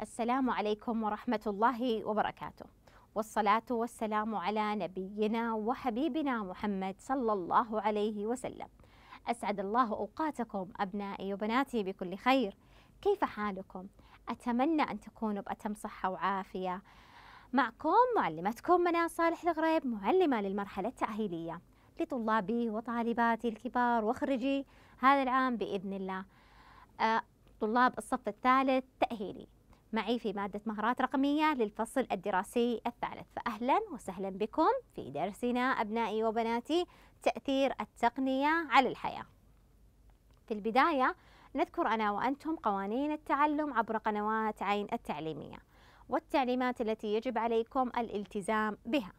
السلام عليكم ورحمة الله وبركاته والصلاة والسلام على نبينا وحبيبنا محمد صلى الله عليه وسلم أسعد الله أوقاتكم أبنائي وبناتي بكل خير كيف حالكم؟ أتمنى أن تكونوا بأتم صحة وعافية معكم معلمتكم منى صالح الغريب معلمة للمرحلة التأهيلية لطلابي وطالباتي الكبار وخرجي هذا العام بإذن الله آه، طلاب الصف الثالث تأهيلي معي في مادة مهارات رقمية للفصل الدراسي الثالث فأهلا وسهلا بكم في درسنا أبنائي وبناتي تأثير التقنية على الحياة في البداية نذكر أنا وأنتم قوانين التعلم عبر قنوات عين التعليمية والتعليمات التي يجب عليكم الالتزام بها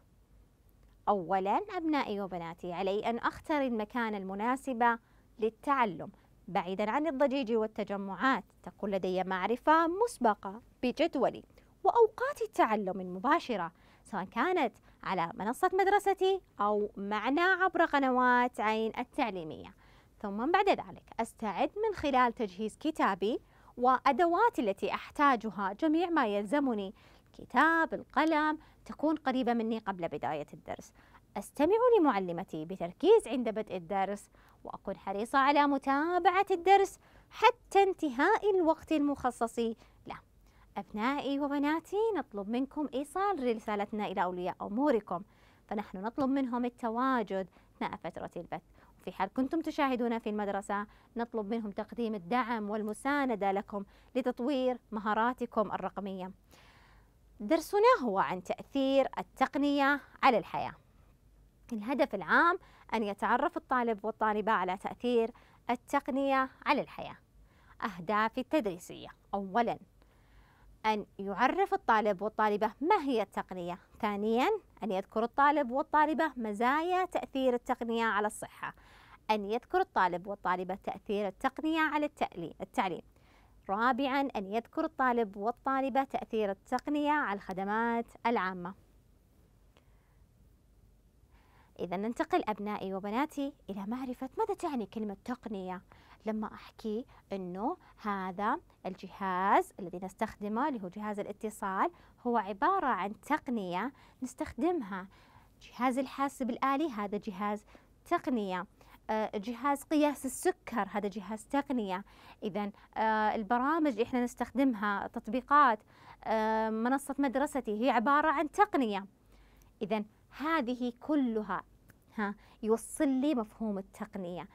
أولا أبنائي وبناتي علي أن أختر المكان المناسب للتعلم بعيدا عن الضجيج والتجمعات تكون لدي معرفة مسبقة بجدولي وأوقات التعلم المباشرة سواء كانت على منصة مدرستي أو معنا عبر قنوات عين التعليمية ثم بعد ذلك أستعد من خلال تجهيز كتابي وأدواتي التي أحتاجها جميع ما يلزمني كتاب القلم تكون قريبة مني قبل بداية الدرس أستمع لمعلمتي بتركيز عند بدء الدرس وأكون حريصة على متابعة الدرس حتى انتهاء الوقت المخصص له أبنائي وبناتي نطلب منكم إيصال رسالتنا إلى أولياء أموركم فنحن نطلب منهم التواجد أثناء فترة البث في حال كنتم تشاهدون في المدرسة نطلب منهم تقديم الدعم والمساندة لكم لتطوير مهاراتكم الرقمية درسنا هو عن تأثير التقنية على الحياة الهدف العام أن يتعرف الطالب والطالبة على تأثير التقنية على الحياة أهداف التدريسية أولا أن يعرف الطالب والطالبة ما هي التقنية ثانيا أن يذكر الطالب والطالبة مزايا تأثير التقنية على الصحة أن يذكر الطالب والطالبة تأثير التقنية على التعليم رابعا أن يذكر الطالب والطالبة تأثير التقنية على الخدمات العامة إذا ننتقل أبنائي وبناتي إلى معرفة ماذا تعني كلمة تقنية لما أحكي أنه هذا الجهاز الذي نستخدمه اللي هو جهاز الاتصال هو عبارة عن تقنية نستخدمها جهاز الحاسب الآلي هذا جهاز تقنية آه، جهاز قياس السكر هذا جهاز تقنية إذا آه، البرامج اللي إحنا نستخدمها تطبيقات آه، منصة مدرستي هي عبارة عن تقنية إذا هذه كلها ها يوصل لي مفهوم التقنية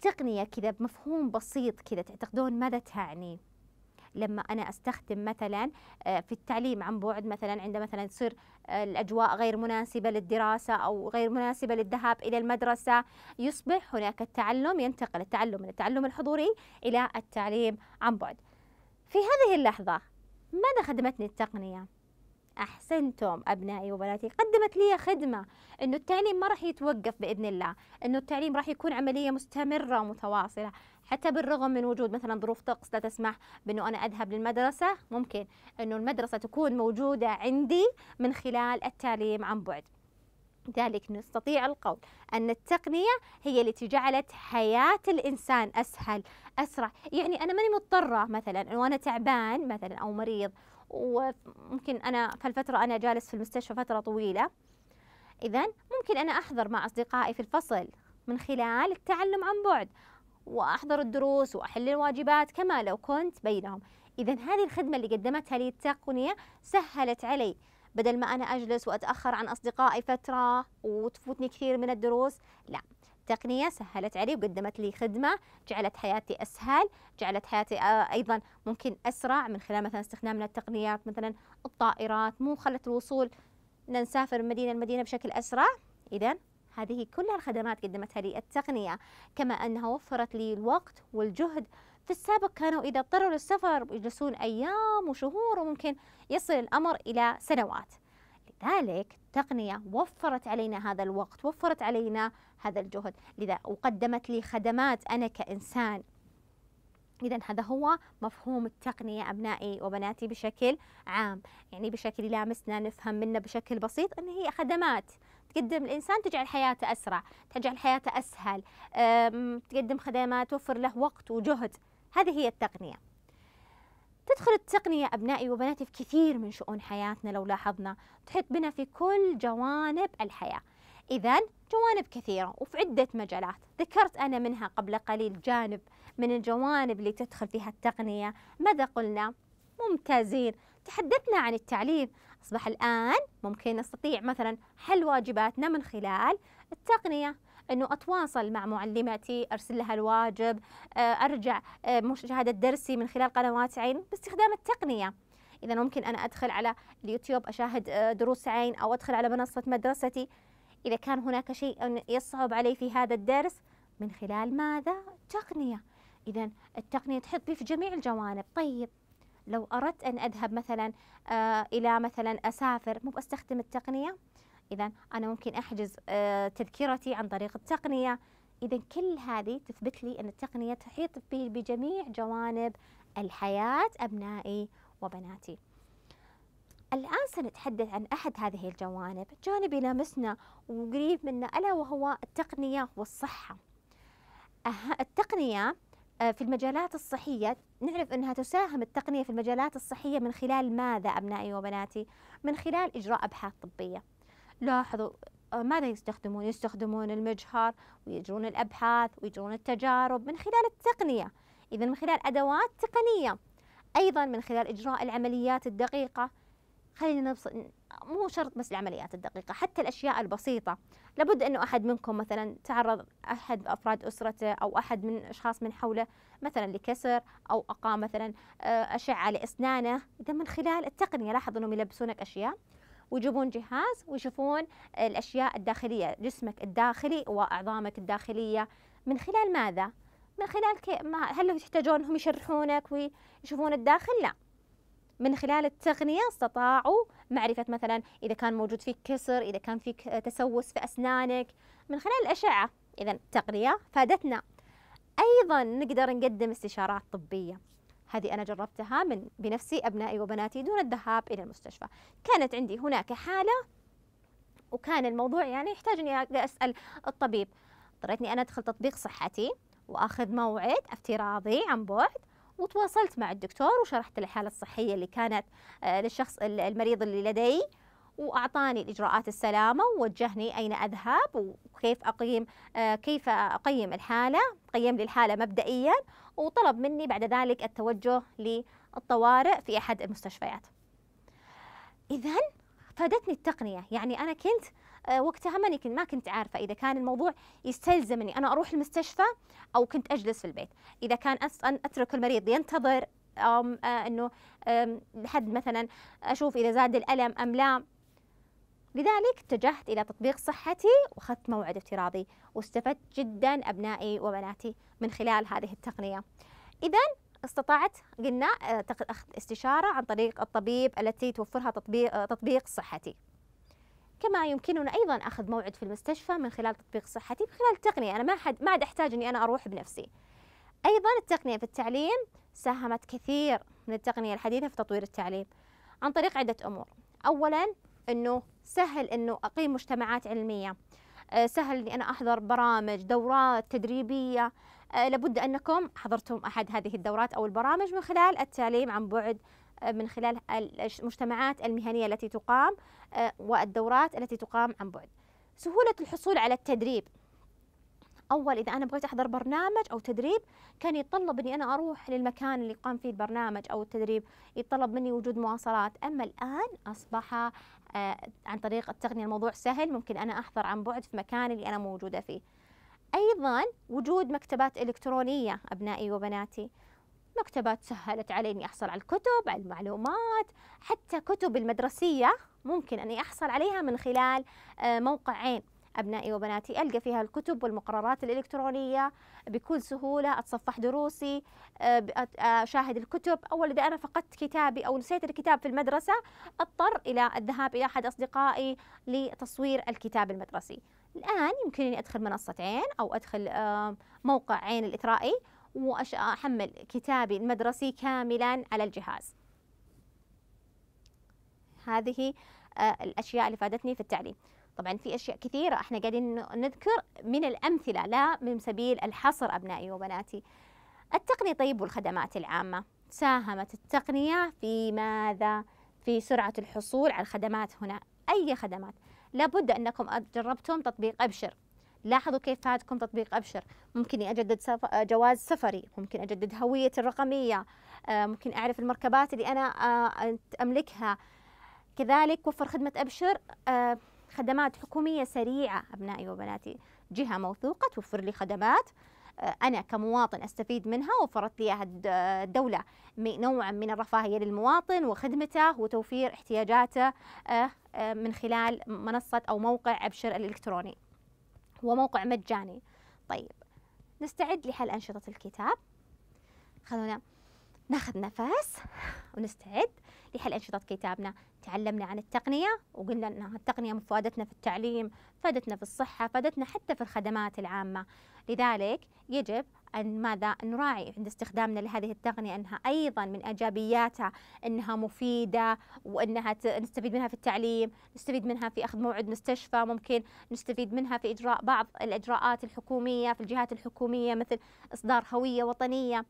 تقنية كذا بمفهوم بسيط كذا تعتقدون ماذا تعني لما أنا أستخدم مثلا آه، في التعليم عن بعد مثلا عند مثلا تصير آه، الأجواء غير مناسبة للدراسة أو غير مناسبة للذهاب إلى المدرسة يصبح هناك التعلم ينتقل التعلم من التعلم الحضوري إلى التعليم عن بعد في هذه اللحظة ماذا خدمتني التقنية؟ أحسنتم أبنائي وبناتي قدمت لي خدمة أنه التعليم ما راح يتوقف بإذن الله أنه التعليم راح يكون عملية مستمرة ومتواصلة حتى بالرغم من وجود مثلا ظروف طقس لا تسمح بأنه أنا أذهب للمدرسة ممكن أنه المدرسة تكون موجودة عندي من خلال التعليم عن بعد ذلك نستطيع القول أن التقنية هي التي جعلت حياة الإنسان أسهل أسرع يعني أنا ماني مضطرة مثلا وانا تعبان مثلا أو مريض وممكن أنا في الفترة أنا جالس في المستشفى فترة طويلة إذا ممكن أنا أحضر مع أصدقائي في الفصل من خلال التعلم عن بعد وأحضر الدروس وأحل الواجبات كما لو كنت بينهم إذا هذه الخدمة اللي قدمتها لي التقنية سهلت علي بدل ما أنا أجلس وأتأخر عن أصدقائي فترة وتفوتني كثير من الدروس لا التقنية سهلت علي وقدمت لي خدمة جعلت حياتي أسهل جعلت حياتي أيضا ممكن أسرع من خلال مثلا استخدامنا التقنيات مثلا الطائرات مو خلت الوصول نسافر من مدينة لمدينة بشكل أسرع إذا هذه كلها الخدمات قدمتها لي التقنية كما أنها وفرت لي الوقت والجهد في السابق كانوا إذا اضطروا للسفر يجلسون أيام وشهور وممكن يصل الأمر إلى سنوات لذلك التقنية وفرت علينا هذا الوقت وفرت علينا هذا الجهد لذا وقدمت لي خدمات أنا كإنسان إذا هذا هو مفهوم التقنية أبنائي وبناتي بشكل عام يعني بشكل يلامسنا نفهم منه بشكل بسيط أن هي خدمات تقدم الإنسان تجعل حياته أسرع تجعل حياته أسهل تقدم خدمات توفر له وقت وجهد هذه هي التقنية تدخل التقنية أبنائي وبناتي في كثير من شؤون حياتنا لو لاحظنا تحيط بنا في كل جوانب الحياة إذا جوانب كثيرة وفي عدة مجالات ذكرت أنا منها قبل قليل جانب من الجوانب اللي تدخل فيها التقنية ماذا قلنا؟ ممتازين تحدثنا عن التعليم أصبح الآن ممكن نستطيع مثلا حل واجباتنا من خلال التقنية أنه أتواصل مع معلمتي أرسل لها الواجب آه، أرجع آه، مشاهدة درسي من خلال قنوات عين باستخدام التقنية إذا ممكن أنا أدخل على اليوتيوب أشاهد آه، دروس عين أو أدخل على منصة مدرستي إذا كان هناك شيء يصعب علي في هذا الدرس من خلال ماذا؟ تقنية إذا التقنية تحط في جميع الجوانب طيب لو أردت أن أذهب مثلا إلى مثلا أسافر مو باستخدم التقنية إذا أنا ممكن أحجز آه، تذكرتي عن طريق التقنية إذا كل هذه تثبت لي أن التقنية تحيط بي بجميع جوانب الحياة أبنائي وبناتي الآن سنتحدث عن أحد هذه الجوانب جانب يلامسنا وقريب منا ألا وهو التقنية والصحة التقنية آه، في المجالات الصحية نعرف أنها تساهم التقنية في المجالات الصحية من خلال ماذا أبنائي وبناتي؟ من خلال إجراء أبحاث طبية لاحظوا آه، ماذا يستخدمون؟ يستخدمون المجهر ويجرون الأبحاث ويجرون التجارب من خلال التقنية إذا من خلال أدوات تقنية أيضا من خلال إجراء العمليات الدقيقة خلينا نبص... مو شرط بس العمليات الدقيقة حتى الأشياء البسيطة لابد أنه أحد منكم مثلا تعرض أحد أفراد أسرته أو أحد من أشخاص من حوله مثلا لكسر أو أقام مثلا آه، أشعة لأسنانه إذا من خلال التقنية لاحظ أنهم يلبسونك أشياء ويجيبون جهاز ويشوفون الأشياء الداخلية جسمك الداخلي وأعظامك الداخلية من خلال ماذا؟ من خلال كي ما هل يحتاجون أنهم يشرحونك ويشوفون الداخل؟ لا من خلال التقنية استطاعوا معرفة مثلا إذا كان موجود فيك كسر إذا كان فيك تسوس في أسنانك من خلال الأشعة إذا التقنية فادتنا أيضا نقدر نقدم استشارات طبية هذه أنا جربتها من بنفسي أبنائي وبناتي دون الذهاب إلى المستشفى كانت عندي هناك حالة وكان الموضوع يعني يحتاج أني أسأل الطبيب اضطريت أني أنا أدخل تطبيق صحتي وأخذ موعد افتراضي عن بعد وتواصلت مع الدكتور وشرحت الحالة الصحية اللي كانت آه، للشخص المريض اللي لدي واعطاني الاجراءات السلامه ووجهني اين اذهب وكيف اقيم آه، كيف اقيم الحاله قيم لي الحاله مبدئيا وطلب مني بعد ذلك التوجه للطوارئ في احد المستشفيات اذا فادتني التقنيه يعني انا كنت آه، وقتها ماني كنت ما كنت عارفه اذا كان الموضوع يستلزم اني انا اروح المستشفى او كنت اجلس في البيت اذا كان اترك المريض ينتظر أم آه، انه لحد مثلا اشوف اذا زاد الالم ام لا لذلك اتجهت إلى تطبيق صحتي وأخذت موعد افتراضي واستفدت جدا أبنائي وبناتي من خلال هذه التقنية إذا استطعت قلنا أخذ استشارة عن طريق الطبيب التي توفرها تطبيق, تطبيق صحتي كما يمكننا ايضا اخذ موعد في المستشفى من خلال تطبيق صحتي من خلال التقنيه انا ما حد ما عاد احتاج اني انا اروح بنفسي ايضا التقنيه في التعليم ساهمت كثير من التقنيه الحديثه في تطوير التعليم عن طريق عده امور اولا انه سهل انه اقيم مجتمعات علميه آه، سهل اني انا احضر برامج دورات تدريبيه آه، لابد انكم حضرتم احد هذه الدورات او البرامج من خلال التعليم عن بعد آه، من خلال المجتمعات المهنيه التي تقام والدورات التي تقام عن بعد سهوله الحصول على التدريب اول اذا انا بغيت احضر برنامج او تدريب كان يتطلب اني انا اروح للمكان اللي قام فيه البرنامج او التدريب يتطلب مني وجود مواصلات اما الان اصبح آه، عن طريق التقنية الموضوع سهل ممكن أنا أحضر عن بعد في مكان اللي أنا موجودة فيه أيضا وجود مكتبات إلكترونية أبنائي وبناتي مكتبات سهلت علي اني احصل على الكتب على المعلومات حتى كتب المدرسيه ممكن اني احصل عليها من خلال آه، موقعين أبنائي وبناتي ألقى فيها الكتب والمقررات الإلكترونية بكل سهولة أتصفح دروسي آه، أشاهد الكتب أول إذا أنا فقدت كتابي أو نسيت الكتاب في المدرسة أضطر إلى الذهاب إلى أحد أصدقائي لتصوير الكتاب المدرسي الآن يمكنني أدخل منصة عين أو أدخل آه، موقع عين الإثرائي وأحمل كتابي المدرسي كاملا على الجهاز هذه آه، الأشياء اللي فادتني في التعليم طبعا في اشياء كثيره احنا قاعدين نذكر من الامثله لا من سبيل الحصر ابنائي وبناتي التقنيه طيب والخدمات العامه ساهمت التقنيه في ماذا في سرعه الحصول على الخدمات هنا اي خدمات لابد انكم جربتم تطبيق ابشر لاحظوا كيف فاتكم تطبيق ابشر ممكن اجدد جواز سفري ممكن اجدد هويتي الرقميه آه، ممكن اعرف المركبات اللي انا آه، املكها كذلك وفر خدمه ابشر آه، خدمات حكومية سريعة أبنائي وبناتي جهة موثوقة توفر لي خدمات آه، أنا كمواطن أستفيد منها وفرت لي الدولة آه، نوعا من الرفاهية للمواطن وخدمته وتوفير احتياجاته آه، من خلال منصة أو موقع أبشر الإلكتروني هو موقع مجاني طيب نستعد لحل أنشطة الكتاب خلونا ناخذ نفس ونستعد لحل أنشطة كتابنا تعلمنا عن التقنية وقلنا أن التقنية فادتنا في التعليم فادتنا في الصحة فادتنا حتى في الخدمات العامة لذلك يجب أن ماذا نراعي عند استخدامنا لهذه التقنية أنها أيضا من إيجابياتها أنها مفيدة وأنها نستفيد منها في التعليم نستفيد منها في أخذ موعد مستشفى ممكن نستفيد منها في إجراء بعض الإجراءات الحكومية في الجهات الحكومية مثل إصدار هوية وطنية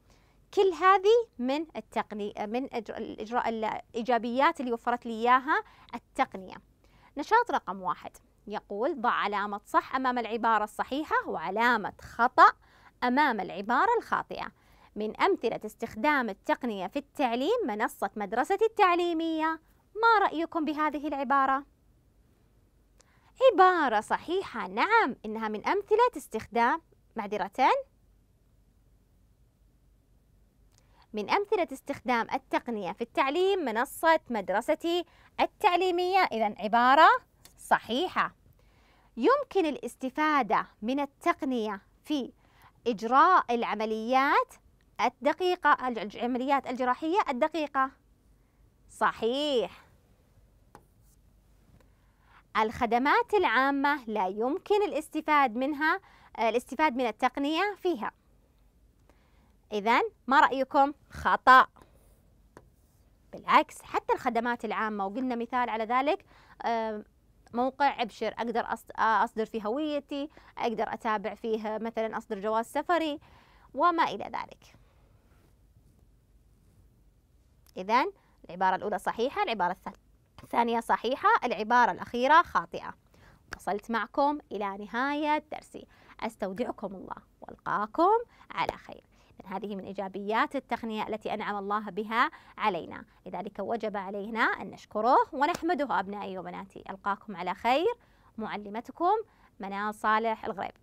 كل هذه من التقني من الإجراء الإيجابيات اللي وفرت لي إياها التقنية نشاط رقم واحد يقول ضع علامة صح أمام العبارة الصحيحة وعلامة خطأ أمام العبارة الخاطئة من أمثلة استخدام التقنية في التعليم منصة مدرستي التعليمية ما رأيكم بهذه العبارة؟ عبارة صحيحة نعم إنها من أمثلة استخدام معذرتين من أمثلة استخدام التقنية في التعليم منصة مدرستي التعليمية إذا عبارة صحيحة يمكن الاستفادة من التقنية في إجراء العمليات الدقيقة العمليات الجراحية الدقيقة صحيح الخدمات العامة لا يمكن الاستفاد منها الاستفاد من التقنية فيها إذا ما رأيكم خطأ بالعكس حتى الخدمات العامة وقلنا مثال على ذلك موقع ابشر اقدر اصدر فيه هويتي اقدر اتابع فيه مثلا اصدر جواز سفري وما الى ذلك اذا العبارة الاولى صحيحة العبارة الثانية صحيحة العبارة الاخيرة خاطئة وصلت معكم الى نهاية درسي استودعكم الله والقاكم على خير هذه من إيجابيات التقنية التي أنعم الله بها علينا لذلك وجب علينا أن نشكره ونحمده أبنائي وبناتي ألقاكم على خير معلمتكم منال صالح الغريب